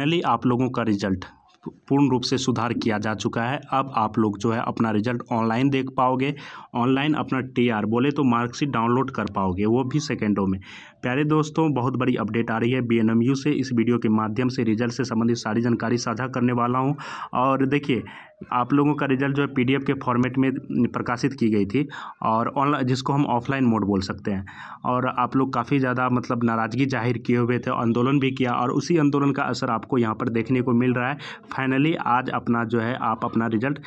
finally आप लोगों का रिजल्ट पूर्ण रूप से सुधार किया जा चुका है अब आप लोग जो है अपना रिजल्ट ऑनलाइन देख पाओगे ऑनलाइन अपना टीआर बोले तो मार्कशीट डाउनलोड कर पाओगे वो भी सेकेंडों में प्यारे दोस्तों बहुत बड़ी अपडेट आ रही है बीएनएमयू से इस वीडियो के माध्यम से रिजल्ट से संबंधित सारी जानकारी साझा करने वाला हूँ और देखिए आप लोगों का रिजल्ट जो है पी के फॉर्मेट में प्रकाशित की गई थी और ऑनलाइन जिसको हम ऑफलाइन मोड बोल सकते हैं और आप लोग काफ़ी ज़्यादा मतलब नाराज़गी जाहिर किए हुए थे आंदोलन भी किया और उसी आंदोलन का असर आपको यहाँ पर देखने को मिल रहा है फाइनली आज अपना जो है आप अपना रिजल्ट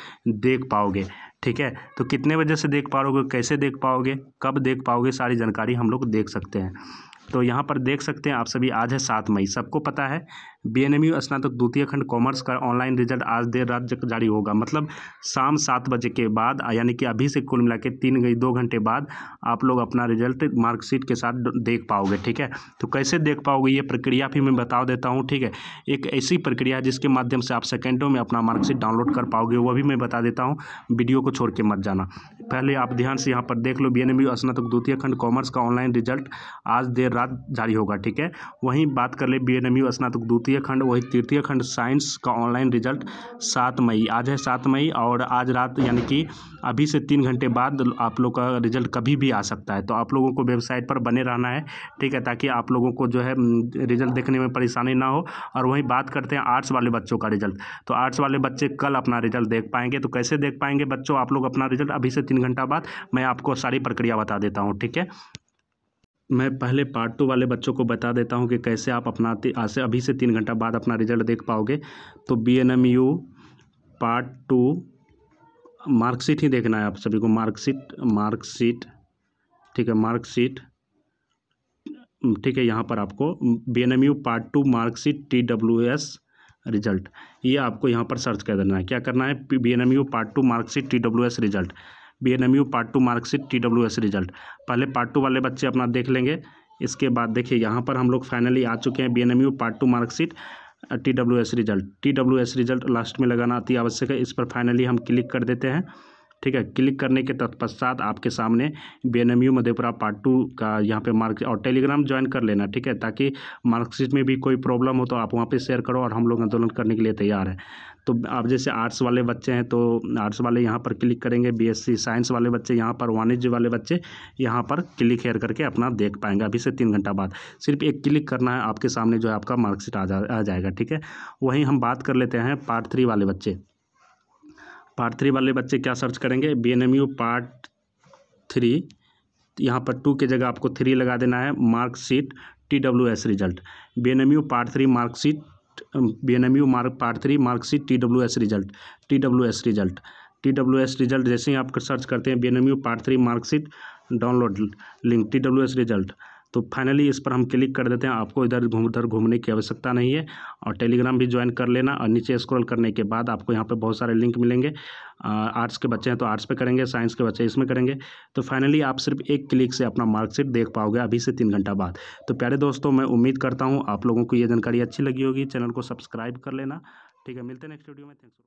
देख पाओगे ठीक है तो कितने बजे से देख पाओगे कैसे देख पाओगे कब देख पाओगे सारी जानकारी हम लोग देख सकते हैं तो यहाँ पर देख सकते हैं आप सभी आज है सात मई सबको पता है बी स्नातक द्वितीय खंड कॉमर्स का ऑनलाइन रिजल्ट आज देर रात जारी होगा मतलब शाम सात बजे के बाद यानी कि अभी से कुल मिला के तीन गई दो घंटे बाद आप लोग अपना रिजल्ट मार्कशीट के साथ देख पाओगे ठीक है तो कैसे देख पाओगे ये प्रक्रिया भी मैं बता देता हूँ ठीक है एक ऐसी प्रक्रिया है जिसके माध्यम से आप सेकेंडों में अपना मार्कशीट डाउनलोड कर पाओगे वह भी मैं बता देता हूँ वीडियो को छोड़ के मत जाना पहले आप ध्यान से यहाँ पर देख लो बी एन स्नातक द्वितीय खंड कॉमर्स का ऑनलाइन रिजल्ट आज देर रात जारी होगा ठीक है वहीं बात कर ले बी एन स्नातक द्वितीय तृतीय खंड वही तृतीय खंड साइंस का ऑनलाइन रिजल्ट सात मई आज है सात मई और आज रात यानी कि अभी से तीन घंटे बाद आप लोग का रिजल्ट कभी भी आ सकता है तो आप लोगों को वेबसाइट पर बने रहना है ठीक है ताकि आप लोगों को जो है रिजल्ट देखने में परेशानी ना हो और वहीं बात करते हैं आर्ट्स वाले बच्चों का रिजल्ट तो आर्ट्स वाले बच्चे कल अपना रिजल्ट देख पाएंगे तो कैसे देख पाएंगे बच्चों आप लोग अपना रिजल्ट अभी से तीन घंटा बाद मैं आपको सारी प्रक्रिया बता देता हूँ ठीक है मैं पहले पार्ट टू वाले बच्चों को बता देता हूँ कि कैसे आप अपना आज अभी से तीन घंटा बाद अपना रिजल्ट देख पाओगे तो B N M U part two marksheet ही देखना है आप सभी को मार्कशीट मार्कशीट ठीक है मार्कशीट ठीक है यहाँ पर आपको B N M U part two marksheet T W S result ये आपको यहाँ पर सर्च कर देना है क्या करना है B N M U part two marksheet T W S result B N M U part two marksheet T W S result पहले पार्ट टू वाले बच्चे अपना देख लेंगे इसके बाद देखिए यहाँ पर हम लोग फाइनली आ चुके हैं B N M U part two marksheet T W S result T W S result last में लगाना अति आवश्यक है इस पर फाइनली हम क्लिक कर देते हैं ठीक है क्लिक करने के तत्पश्चात आपके सामने B N M U Madhepura part two का यहाँ पे मार्क और टेलीग्राम ज्वाइन कर लेना ठीक है ताकि मार्कशीट में भी कोई प्रॉब्लम हो तो आप वहाँ पर शेयर करो और हम लोग आंदोलन करने के लिए तैयार हैं तो आप जैसे आर्ट्स वाले बच्चे हैं तो आर्ट्स वाले यहाँ पर क्लिक करेंगे बीएससी साइंस वाले बच्चे यहाँ पर वाणिज्य वाले बच्चे यहाँ पर क्लिक हेयर करके अपना देख पाएंगे अभी से तीन घंटा बाद सिर्फ एक क्लिक करना है आपके सामने जो है आपका मार्कशीट आ, जा, आ जाएगा ठीक है वहीं हम बात कर लेते हैं पार्ट थ्री वाले बच्चे पार्ट थ्री वाले बच्चे क्या सर्च करेंगे B N M U part three यहाँ पर टू के जगह आपको थ्री लगा देना है marksheet T W S result B N M U part three marksheet B N M U mark part three marksheet T W S result T W S result T W S result जैसे ही आप search करते हैं B N M U part three marksheet download link T W S result तो finally इस पर हम click कर देते हैं आपको इधर घूम उधर घूमने की आवश्यकता नहीं है और टेलीग्राम भी ज्वाइन कर लेना और नीचे स्क्रॉल करने के बाद आपको यहाँ पर बहुत सारे लिंक मिलेंगे आर्ट्स के बच्चे हैं तो आर्ट्स पे करेंगे साइंस के बच्चे इसमें करेंगे तो फाइनली आप सिर्फ एक क्लिक से अपना मार्कशीट देख पाओगे अभी से तीन घंटा बाद तो प्यारे दोस्तों मैं उम्मीद करता हूँ आप लोगों को ये जानकारी अच्छी लगी होगी चैनल को सब्सक्राइब कर लेना ठीक है मिलते हैं नेक्स्ट वीडियो में थैंक्स